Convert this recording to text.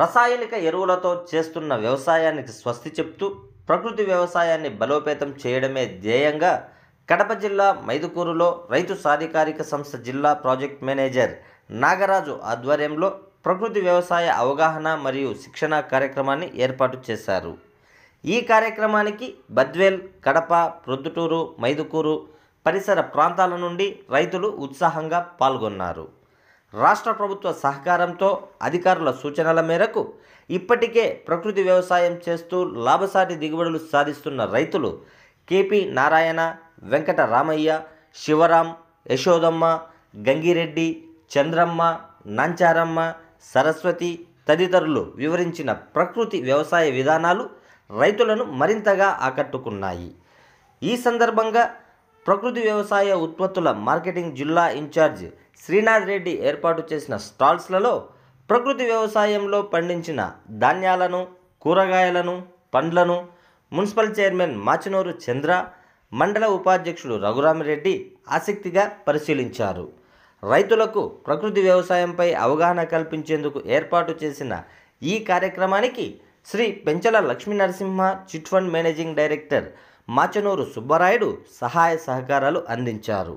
రసాయనిక ఎరువులతో చేస్తున్న వ్యవసాయానికి స్వస్తి చెప్తూ ప్రకృతి వ్యవసాయాన్ని బలోపేతం చేయడమే ధ్యేయంగా కడప జిల్లా మైదుకూరులో రైతు సాధికారిక సంస్థ జిల్లా ప్రాజెక్ట్ మేనేజర్ నాగరాజు ఆధ్వర్యంలో ప్రకృతి వ్యవసాయ అవగాహన మరియు శిక్షణ కార్యక్రమాన్ని ఏర్పాటు చేశారు ఈ కార్యక్రమానికి బద్వేల్ కడప ప్రొద్దుటూరు మైదుకూరు పరిసర ప్రాంతాల నుండి రైతులు ఉత్సాహంగా పాల్గొన్నారు రాష్ట్ర ప్రభుత్వ సహకారంతో అధికారుల సూచనల మేరకు ఇప్పటికే ప్రకృతి వ్యవసాయం చేస్తూ లాభసాటి దిగుబడులు సాధిస్తున్న రైతులు కేపీ నారాయణ వెంకట రామయ్య శివరాం యశోదమ్మ గంగిరెడ్డి చంద్రమ్మ నాంచారమ్మ సరస్వతి తదితరులు వివరించిన ప్రకృతి వ్యవసాయ విధానాలు రైతులను మరింతగా ఆకట్టుకున్నాయి ఈ సందర్భంగా ప్రకృతి వ్యవసాయ ఉత్పత్తుల మార్కెటింగ్ జిల్లా ఇన్ఛార్జ్ శ్రీనాథ్ రెడ్డి ఏర్పాటు చేసిన స్టాల్స్లలో ప్రకృతి వ్యవసాయంలో పండించిన ధాన్యాలను కూరగాయలను పండ్లను మున్సిపల్ చైర్మన్ మాచినూరు చంద్ర మండల ఉపాధ్యక్షుడు రఘురామరెడ్డి ఆసక్తిగా పరిశీలించారు రైతులకు ప్రకృతి వ్యవసాయంపై అవగాహన కల్పించేందుకు ఏర్పాటు చేసిన ఈ కార్యక్రమానికి Sri Penchala Lakshmi Narasimha chit fund managing director Machanuru Subbarayudu సహాయ సహకారాలు అందించారు